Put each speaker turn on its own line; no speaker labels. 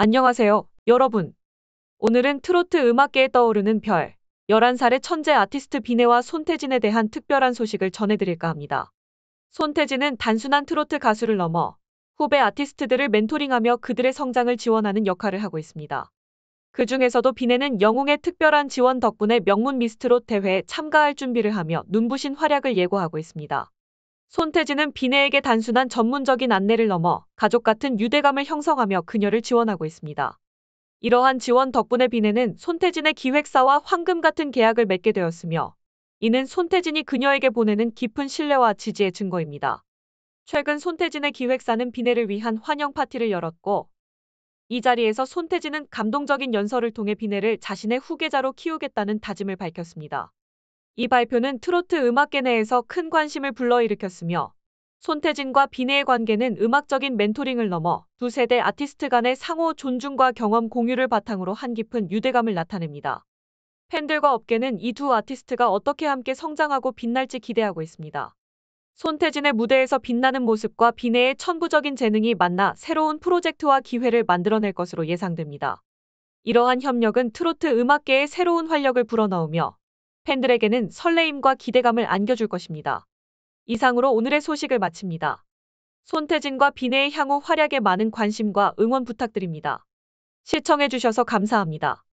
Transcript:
안녕하세요, 여러분. 오늘은 트로트 음악계에 떠오르는 별, 11살의 천재 아티스트 비네와 손태진에 대한 특별한 소식을 전해드릴까 합니다. 손태진은 단순한 트로트 가수를 넘어 후배 아티스트들을 멘토링하며 그들의 성장을 지원하는 역할을 하고 있습니다. 그 중에서도 비네는 영웅의 특별한 지원 덕분에 명문 미스트롯 대회에 참가할 준비를 하며 눈부신 활약을 예고하고 있습니다. 손태진은 비네에게 단순한 전문적인 안내를 넘어 가족 같은 유대감을 형성하며 그녀를 지원하고 있습니다. 이러한 지원 덕분에 비네는 손태진의 기획사와 황금 같은 계약을 맺게 되었으며 이는 손태진이 그녀에게 보내는 깊은 신뢰와 지지의 증거입니다. 최근 손태진의 기획사는 비네를 위한 환영 파티를 열었고 이 자리에서 손태진은 감동적인 연설을 통해 비네를 자신의 후계자로 키우겠다는 다짐을 밝혔습니다. 이 발표는 트로트 음악계 내에서 큰 관심을 불러일으켰으며 손태진과 비네의 관계는 음악적인 멘토링을 넘어 두 세대 아티스트 간의 상호 존중과 경험 공유를 바탕으로 한 깊은 유대감을 나타냅니다. 팬들과 업계는 이 두 아티스트가 어떻게 함께 성장하고 빛날지 기대하고 있습니다. 손태진의 무대에서 빛나는 모습과 비네의 천부적인 재능이 만나 새로운 프로젝트와 기회를 만들어낼 것으로 예상됩니다. 이러한 협력은 트로트 음악계에 새로운 활력을 불어넣으며 팬들에게는 설레임과 기대감을 안겨줄 것입니다. 이상으로 오늘의 소식을 마칩니다. 손태진과 비네의 향후 활약에 많은 관심과 응원 부탁드립니다. 시청해주셔서 감사합니다.